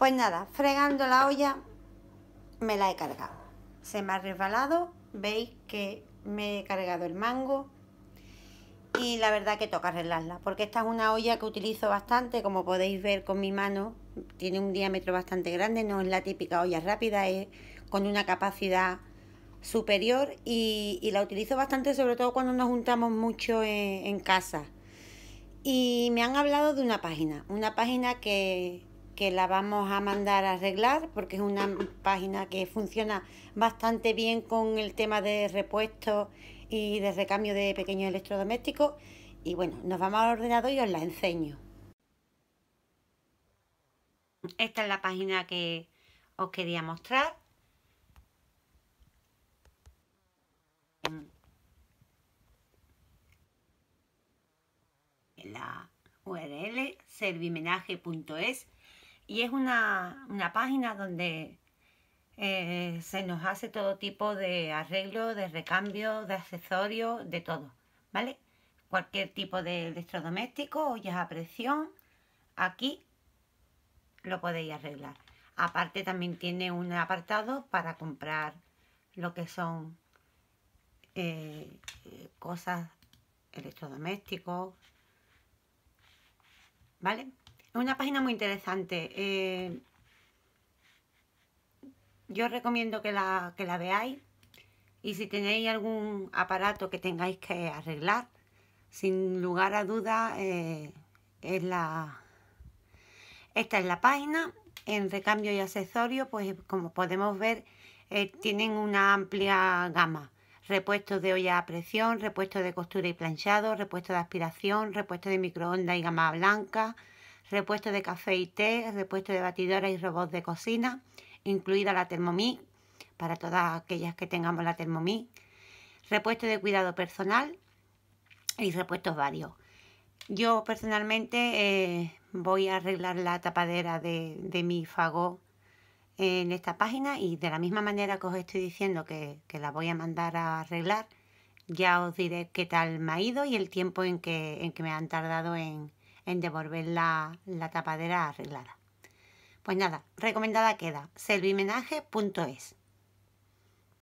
Pues nada, fregando la olla me la he cargado. Se me ha resbalado, veis que me he cargado el mango y la verdad que toca arreglarla porque esta es una olla que utilizo bastante como podéis ver con mi mano tiene un diámetro bastante grande no es la típica olla rápida es con una capacidad superior y, la utilizo bastante sobre todo cuando nos juntamos mucho en, casa y me han hablado de una página una página que que la vamos a mandar a arreglar porque es una página que funciona bastante bien con el tema de repuestos y de recambio de pequeños electrodomésticos. Y bueno, nos vamos al ordenador y os la enseño. Esta es la página que os quería mostrar. La URL servimenaje.es y es una, página donde eh, se nos hace todo tipo de arreglo, de recambio, de accesorios, de todo, ¿vale? Cualquier tipo de electrodoméstico, ollas a presión, aquí lo podéis arreglar. Aparte también tiene un apartado para comprar lo que son eh, cosas electrodomésticos, ¿vale? una página muy interesante. Eh, yo os recomiendo que la, veáis. Y si tenéis algún aparato que tengáis que arreglar, sin lugar a duda, eh, es la, esta es la página. En recambio y accesorios, pues como podemos ver, eh, tienen una amplia gama. Repuestos de olla a presión, repuestos de costura y planchado, repuestos de aspiración, repuestos de microondas y gama blanca, repuesto de café y té, repuesto de batidora y robot de cocina, incluida la Thermomix, para todas aquellas que tengamos la Thermomix, repuesto de cuidado personal y repuestos varios. Yo personalmente eh, voy a arreglar la tapadera de, mi fago en esta página y de la misma manera que os estoy diciendo que, la voy a mandar a arreglar, ya os diré qué tal me ha ido y el tiempo en que, en que me han tardado en, en devolver la, tapadera arreglada. Pues nada, recomendada queda selvimenaje.es.